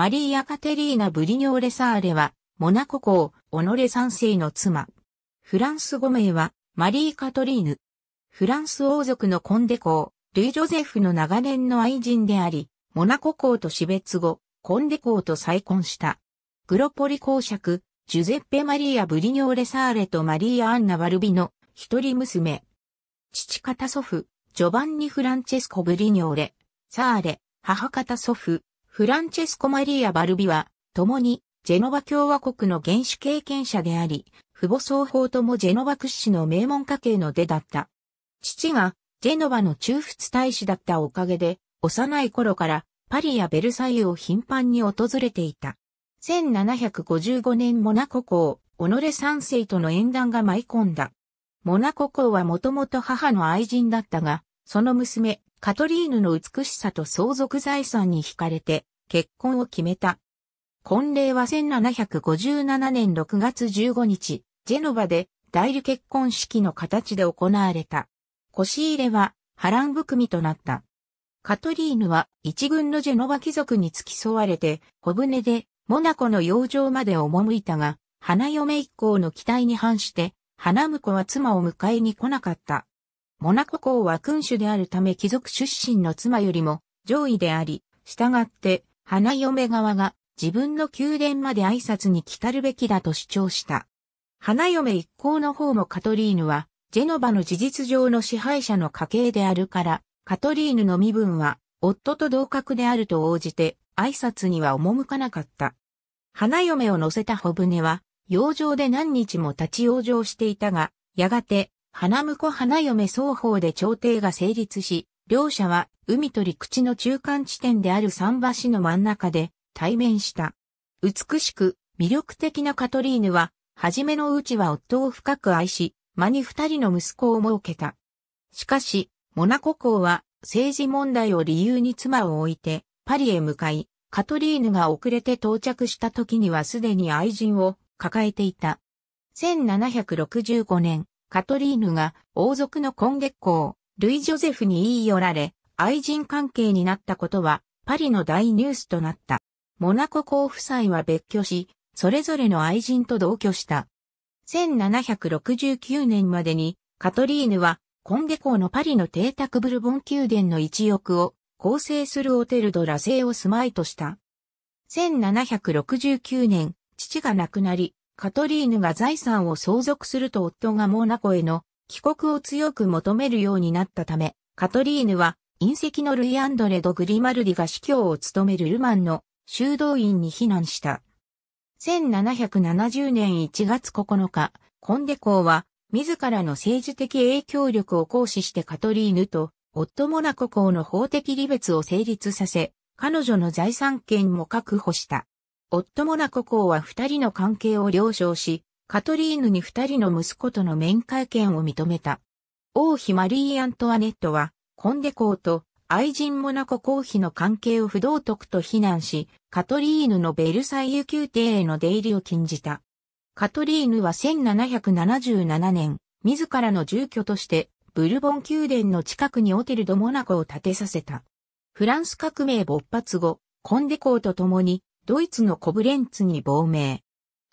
マリーア・カテリーナ・ブリニョーレ・サーレは、モナコ公、オノレ三世の妻。フランス語名は、マリー・カトリーヌ。フランス王族のコンデ公、ルイ・ジョゼフの長年の愛人であり、モナコ公と死別後、コンデ公と再婚した。グロポリ公爵、ジュゼッペ・マリーア・ブリニョーレ・サーレとマリーア・アンナ・ワルビの一人娘。父方祖父、ジョバンニ・フランチェスコ・ブリニョーレ、サーレ、母方祖父、フランチェスコ・マリア・バルビは、共に、ジェノバ共和国の原始経験者であり、父母双方ともジェノバ屈指の名門家系の出だった。父が、ジェノバの中仏大使だったおかげで、幼い頃からパリやベルサイユを頻繁に訪れていた。1755年モナコ公、オノレ三世との縁談が舞い込んだ。モナコ公はもともと母の愛人だったが、その娘、カトリーヌの美しさと相続財産に惹かれて結婚を決めた。婚礼は1757年6月15日、ジェノバで代理結婚式の形で行われた。腰入れは波乱含みとなった。カトリーヌは一軍のジェノバ貴族に付き添われて、小舟でモナコの洋上まで赴いたが、花嫁一行の期待に反して、花婿は妻を迎えに来なかった。モナコ公は君主であるため貴族出身の妻よりも上位であり、従って花嫁側が自分の宮殿まで挨拶に来たるべきだと主張した。花嫁一行の方もカトリーヌは、ジェノバの事実上の支配者の家系であるから、カトリーヌの身分は、夫と同格であると応じて、挨拶には赴かなかった。花嫁を乗せた小船は、洋上で何日も立ち往生していたが、やがて、花婿花嫁双方で調停が成立し、両者は海と陸地の中間地点である桟橋の真ん中で対面した。美しく魅力的なカトリーヌは、初めのうちは夫を深く愛し、間に二人の息子を設けた。しかし、モナコ公は政治問題を理由に妻を置いてパリへ向かい、カトリーヌが遅れて到着した時にはすでに愛人を抱えていた。1765年、カトリーヌが王族の今月光、ルイ・ジョゼフに言い寄られ、愛人関係になったことは、パリの大ニュースとなった。モナコ公夫妻は別居し、それぞれの愛人と同居した。1769年までに、カトリーヌは、今月校のパリの邸宅ブルボン宮殿の一翼を、構成するオテルド・ラセを住まいとした。1769年、父が亡くなり、カトリーヌが財産を相続すると夫がモーナコへの帰国を強く求めるようになったため、カトリーヌは隕石のルイ・アンドレ・ド・グリマルディが司教を務めるルマンの修道院に避難した。1770年1月9日、コンデ公は自らの政治的影響力を行使してカトリーヌと夫モナコ公の法的離別を成立させ、彼女の財産権も確保した。オットモナコ公は二人の関係を了承し、カトリーヌに二人の息子との面会権を認めた。王妃マリー・アントワネットは、コンデ公と愛人モナコ公妃の関係を不道徳と非難し、カトリーヌのベルサイユ宮廷への出入りを禁じた。カトリーヌは1777年、自らの住居として、ブルボン宮殿の近くにオテル・ド・モナコを建てさせた。フランス革命勃発後、コンデ公と共にドイツのコブレンツに亡命。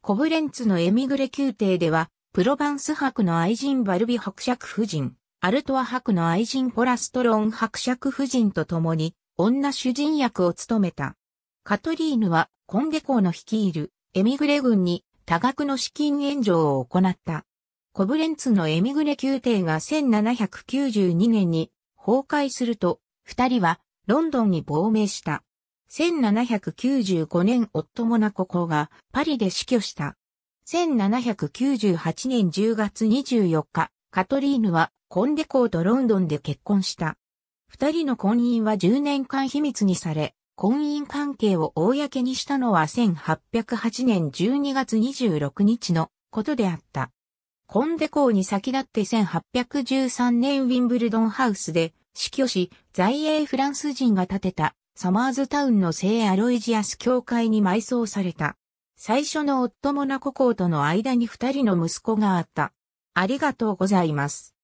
コブレンツのエミグレ宮廷では、プロヴァンス伯の愛人バルビ伯爵夫人、アルトア伯の愛人ポラストロン伯爵夫人と共に、女主人役を務めた。カトリーヌは、コンデーの率いる、エミグレ軍に、多額の資金援助を行った。コブレンツのエミグレ宮廷が1792年に崩壊すると、二人はロンドンに亡命した。1795年夫モナコ公がパリで死去した。1798年10月24日、カトリーヌはコンデ公とロンドンで結婚した。二人の婚姻は10年間秘密にされ、婚姻関係を公にしたのは1808年12月26日のことであった。コンデ公に先立って1813年ウィンブルドンハウスで死去し、在英フランス人が建てたサマーズタウンの聖アロイジアス教会に埋葬された。最初の夫モナコ公との間に二人の息子があった。ありがとうございます。